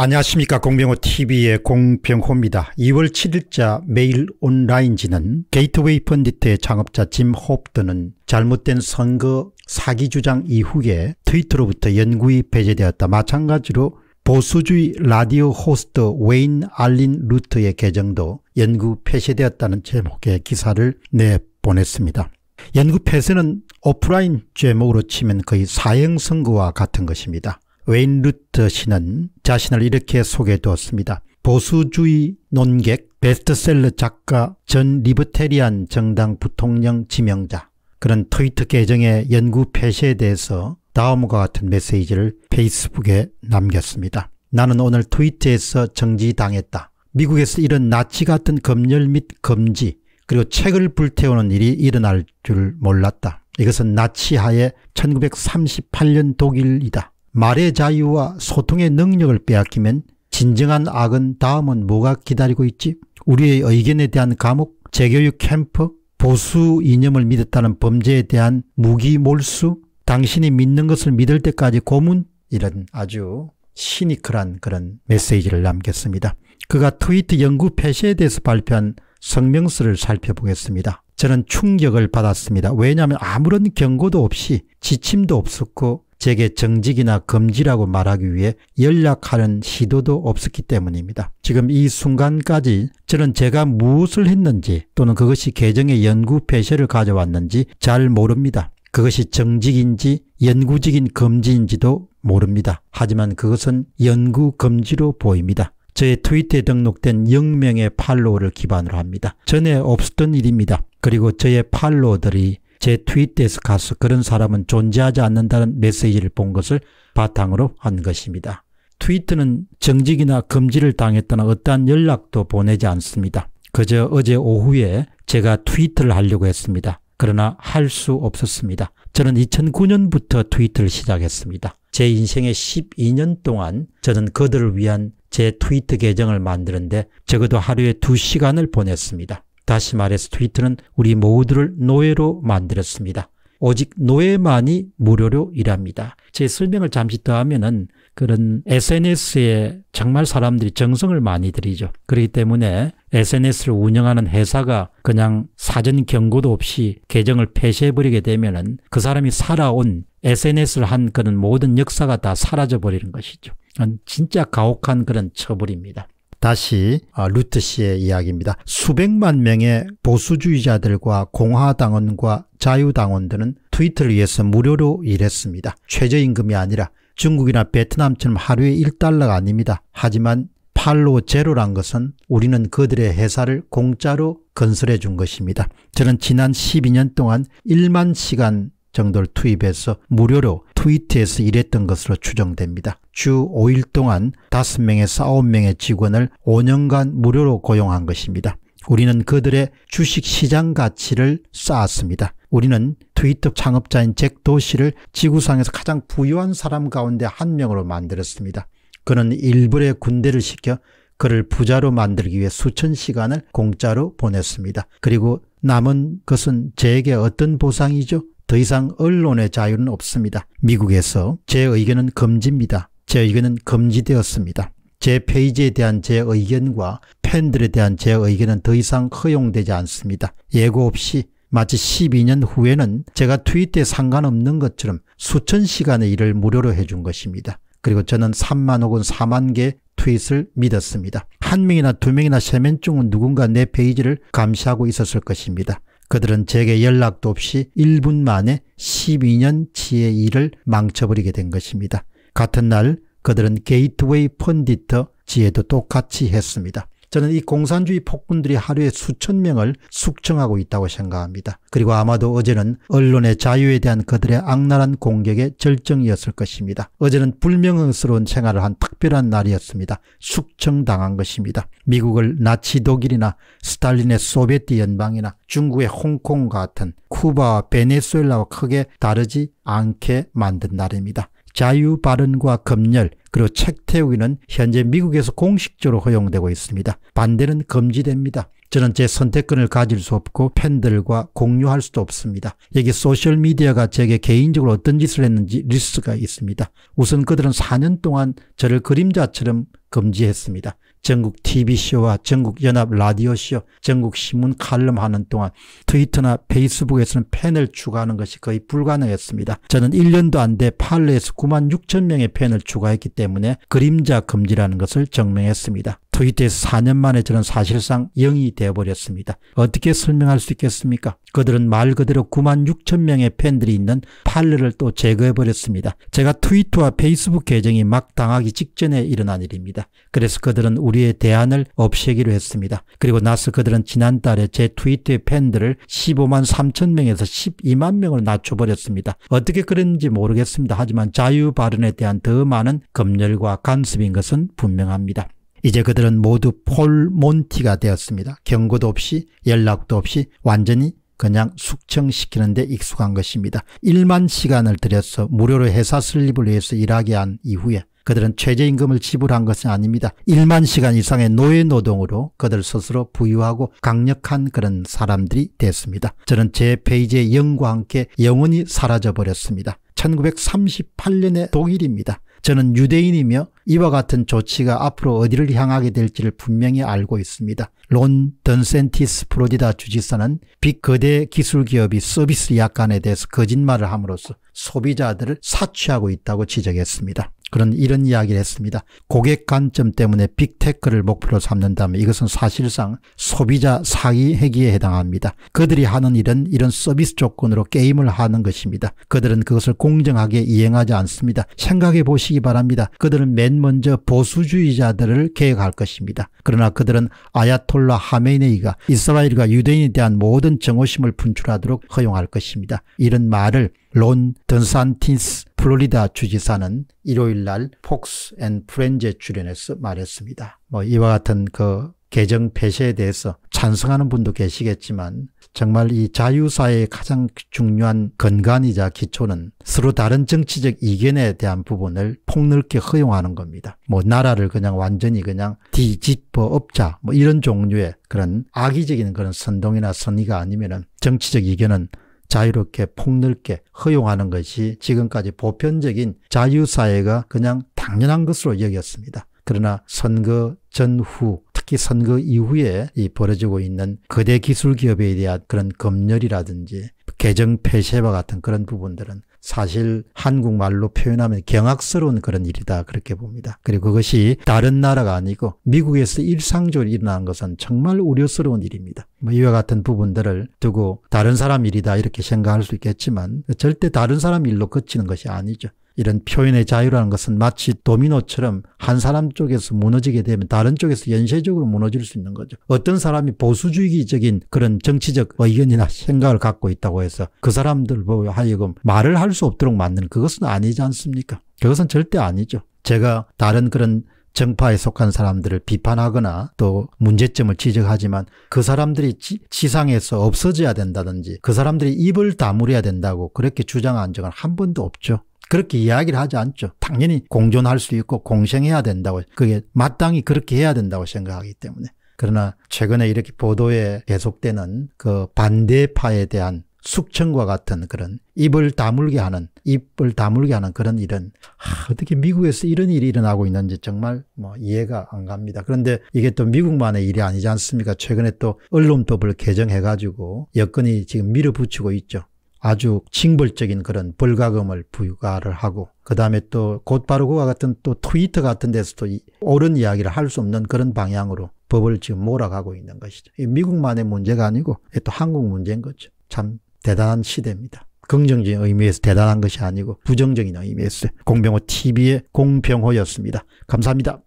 안녕하십니까 공병호TV의 공병호입니다. 2월 7일자 매일 온라인지는 게이트웨이 펀디트의 창업자 짐 홉드는 잘못된 선거 사기 주장 이후에 트위터로부터 연구히 배제되었다. 마찬가지로 보수주의 라디오 호스트 웨인 알린 루트의 계정도 연구 폐쇄되었다는 제목의 기사를 내보냈습니다. 연구 폐쇄는 오프라인 제목으로 치면 거의 사형 선거와 같은 것입니다. 웨인 루터 씨는 자신을 이렇게 소개해두었습니다. 보수주의 논객, 베스트셀러 작가, 전 리버테리안 정당 부통령 지명자. 그런 트위터 계정의 연구 폐쇄에 대해서 다음과 같은 메시지를 페이스북에 남겼습니다. 나는 오늘 트위터에서 정지당했다. 미국에서 이런 나치 같은 검열 및 금지 그리고 책을 불태우는 일이 일어날 줄 몰랐다. 이것은 나치하의 1938년 독일이다. 말의 자유와 소통의 능력을 빼앗기면 진정한 악은 다음은 뭐가 기다리고 있지? 우리의 의견에 대한 감옥, 재교육 캠프, 보수 이념을 믿었다는 범죄에 대한 무기 몰수, 당신이 믿는 것을 믿을 때까지 고문 이런 아주 시니컬한 그런 메시지를 남겼습니다. 그가 트위트 연구 폐쇄에 대해서 발표한 성명서를 살펴보겠습니다. 저는 충격을 받았습니다. 왜냐하면 아무런 경고도 없이 지침도 없었고 제게 정직이나 금지라고 말하기 위해 연락하는 시도도 없었기 때문입니다. 지금 이 순간까지 저는 제가 무엇을 했는지 또는 그것이 개정의 연구 폐쇄를 가져왔는지 잘 모릅니다. 그것이 정직인지 연구직인 금지인지도 모릅니다. 하지만 그것은 연구 금지로 보입니다. 저의 트위터에 등록된 0명의 팔로워를 기반으로 합니다. 전에 없었던 일입니다. 그리고 저의 팔로워들이 제트위터에서 가서 그런 사람은 존재하지 않는다는 메시지를 본 것을 바탕으로 한 것입니다. 트위터는 정직이나 금지를 당했거나 어떠한 연락도 보내지 않습니다. 그저 어제 오후에 제가 트위터를 하려고 했습니다. 그러나 할 수 없었습니다. 저는 2009년부터 트위터를 시작했습니다. 제 인생의 12년 동안 저는 그들을 위한 제 트위터 계정을 만드는데 적어도 하루에 2시간을 보냈습니다. 다시 말해서 트위터는 우리 모두를 노예로 만들었습니다. 오직 노예만이 무료로 일합니다. 제 설명을 잠시 더하면 은 그런 SNS에 정말 사람들이 정성을 많이 들이죠. 그렇기 때문에 SNS를 운영하는 회사가 그냥 사전 경고도 없이 계정을 폐쇄해버리게 되면 은그 사람이 살아온 SNS를 한 그런 모든 역사가 다 사라져버리는 것이죠. 진짜 가혹한 그런 처벌입니다. 다시 아, 루트 씨의 이야기입니다. 수백만 명의 보수주의자들과 공화당원과 자유당원들은 트위터를 위해서 무료로 일했습니다. 최저임금이 아니라 중국이나 베트남처럼 하루에 1달러가 아닙니다. 하지만 팔로 제로란 것은 우리는 그들의 회사를 공짜로 건설해 준 것입니다. 저는 지난 12년 동안 1만 시간 정도를 투입해서 무료로 트위트에서 일했던 것으로 추정됩니다. 주 5일 동안 5명에서 9명의 직원을 5년간 무료로 고용한 것입니다. 우리는 그들의 주식시장 가치를 쌓았습니다. 우리는 트위터 창업자인 잭 도시를 지구상에서 가장 부유한 사람 가운데 한 명으로 만들었습니다. 그는 일부의 군대를 시켜 그를 부자로 만들기 위해 수천 시간을 공짜로 보냈습니다. 그리고 남은 것은 제게 어떤 보상이죠? 더 이상 언론의 자유는 없습니다. 미국에서 제 의견은 금지입니다. 제 의견은 금지되었습니다. 제 페이지에 대한 제 의견과 팬들에 대한 제 의견은 더 이상 허용되지 않습니다. 예고 없이 마치 12년 후에는 제가 트윗에 상관없는 것처럼 수천 시간의 일을 무료로 해준 것입니다. 그리고 저는 3만 혹은 4만 개 트윗을 믿었습니다. 한 명이나 두 명이나 세명쯤은 누군가 내 페이지를 감시하고 있었을 것입니다. 그들은 제게 연락도 없이 1분 만에 12년치의 일을 망쳐버리게 된 것입니다. 같은 날 그들은 게이트웨이 펀디터 지혜도 똑같이 했습니다. 저는 이 공산주의 폭군들이 하루에 수천 명을 숙청하고 있다고 생각합니다. 그리고 아마도 어제는 언론의 자유에 대한 그들의 악랄한 공격의 절정이었을 것입니다. 어제는 불명스러운 생활을 한 특별한 날이었습니다. 숙청당한 것입니다. 미국을 나치 독일이나 스탈린의 소베에트 연방이나 중국의 홍콩 같은 쿠바와 베네수엘라와 크게 다르지 않게 만든 날입니다. 자유 발언과 검열, 그리고 책 태우기는 현재 미국에서 공식적으로 허용되고 있습니다. 반대는 금지됩니다. 저는 제 선택권을 가질 수 없고 팬들과 공유할 수도 없습니다. 여기 소셜미디어가 제게 개인적으로 어떤 짓을 했는지 리스트가 있습니다. 우선 그들은 4년 동안 저를 그림자처럼 금지했습니다. 전국 TV쇼와 전국 연합 라디오쇼, 전국 신문 칼럼 하는 동안 트위터나 페이스북에서는 팬을 추가하는 것이 거의 불가능했습니다. 저는 1년도 안돼 8에서 9만 6천 명의 팬을 추가했기 때문에 그림자 금지라는 것을 증명했습니다. 투입돼서 4년 만에 저는 사실상 영이 되어버렸습니다. 어떻게 설명할 수 있겠습니까? 그들은 말 그대로 9만 6천 명의 팬들이 있는 팔레를 또 제거해버렸습니다. 제가 트위터와 페이스북 계정이 막 당하기 직전에 일어난 일입니다. 그래서 그들은 우리의 대안을 없애기로 했습니다. 그리고 나서 그들은 지난달에 제 트위터의 팬들을 15만 3천 명에서 12만 명을 낮춰버렸습니다. 어떻게 그랬는지 모르겠습니다. 하지만 자유발언에 대한 더 많은 검열과 간섭인 것은 분명합니다. 이제 그들은 모두 폴 몬티가 되었습니다. 경고도 없이 연락도 없이 완전히 그냥 숙청시키는 데 익숙한 것입니다. 1만 시간을 들여서 무료로 회사 설립을 위해서 일하게 한 이후에 그들은 최저임금을 지불한 것은 아닙니다. 1만 시간 이상의 노예노동으로 그들 스스로 부유하고 강력한 그런 사람들이 됐습니다. 저는 제 페이지의 영과 함께 영원히 사라져버렸습니다. 1938년의 독일입니다. 저는 유대인이며 이와 같은 조치가 앞으로 어디를 향하게 될지를 분명히 알고 있습니다. 론 던센티스 프로디다 주지사는 빅거대 기술기업이 서비스 약관에 대해서 거짓말을 함으로써 소비자들을 사취하고 있다고 지적했습니다. 그런 이런 이야기를 했습니다. 고객 관점 때문에 빅테크를 목표로 삼는다면 이것은 사실상 소비자 사기 회기에 해당합니다. 그들이 하는 일은 이런 서비스 조건으로 게임을 하는 것입니다. 그들은 그것을 공정하게 이행하지 않습니다. 생각해 보시기 바랍니다. 그들은 맨 먼저 보수주의자들을 계획할 것입니다. 그러나 그들은 아야톨라 하메네이가 이스라엘과 유대인에 대한 모든 정오심을 분출하도록 허용할 것입니다. 이런 말을 론 던산틴스 플로리다 주지사는 일요일 날 폭스 앤 프렌즈에 출연해서 말했습니다. 뭐 이와 같은 그 개정 폐쇄에 대해서 찬성하는 분도 계시겠지만 정말 이 자유사회의 가장 중요한 근간이자 기초는 서로 다른 정치적 이견에 대한 부분을 폭넓게 허용하는 겁니다. 뭐 나라를 그냥 완전히 그냥 뒤집어 엎자 뭐 이런 종류의 그런 악의적인 그런 선동이나 선의가 아니면은 정치적 이견은 자유롭게 폭넓게 허용하는 것이 지금까지 보편적인 자유사회가 그냥 당연한 것으로 여겼습니다. 그러나 선거 전후 특히 선거 이후에 이 벌어지고 있는 거대 기술 기업에 대한 그런 검열이라든지 개정 폐쇄와 같은 그런 부분들은 사실 한국말로 표현하면 경악스러운 그런 일이다 그렇게 봅니다. 그리고 그것이 다른 나라가 아니고 미국에서 일상적으로 일어난 것은 정말 우려스러운 일입니다. 뭐 이와 같은 부분들을 두고 다른 사람 일이다 이렇게 생각할 수 있겠지만 절대 다른 사람 일로 그치는 것이 아니죠. 이런 표현의 자유라는 것은 마치 도미노처럼 한 사람 쪽에서 무너지게 되면 다른 쪽에서 연쇄적으로 무너질 수 있는 거죠. 어떤 사람이 보수주의적인 그런 정치적 의견이나 생각을 갖고 있다고 해서 그 사람들 보고 하여금 말을 할 수 없도록 만드는 그것은 아니지 않습니까? 그것은 절대 아니죠. 제가 다른 그런 정파에 속한 사람들을 비판하거나 또 문제점을 지적하지만 그 사람들이 지, 상에서 없어져야 된다든지 그 사람들이 입을 다물어야 된다고 그렇게 주장한 적은 한 번도 없죠. 그렇게 이야기를 하지 않죠. 당연히 공존할 수 있고 공생해야 된다고 그게 마땅히 그렇게 해야 된다고 생각하기 때문에 그러나 최근에 이렇게 보도에 계속되는 그 반대파에 대한 숙청과 같은 그런 입을 다물게 하는 입을 다물게 하는 그런 일은 아, 어떻게 미국에서 이런 일이 일어나고 있는지 정말 뭐 이해가 안 갑니다. 그런데 이게 또 미국만의 일이 아니지 않습니까? 최근에 또 언론법을 개정해 가지고 여건이 지금 밀어붙이고 있죠. 아주 징벌적인 그런 벌가금을 부과를 하고 그 다음에 또 곧바로 그와 같은 또 트위터 같은 데서도 이, 옳은 이야기를 할 수 없는 그런 방향으로 법을 지금 몰아가고 있는 것이죠. 미국만의 문제가 아니고 또 한국 문제인 거죠. 참 대단한 시대입니다. 긍정적인 의미에서 대단한 것이 아니고 부정적인 의미에서 공병호 TV의 공병호였습니다. 감사합니다.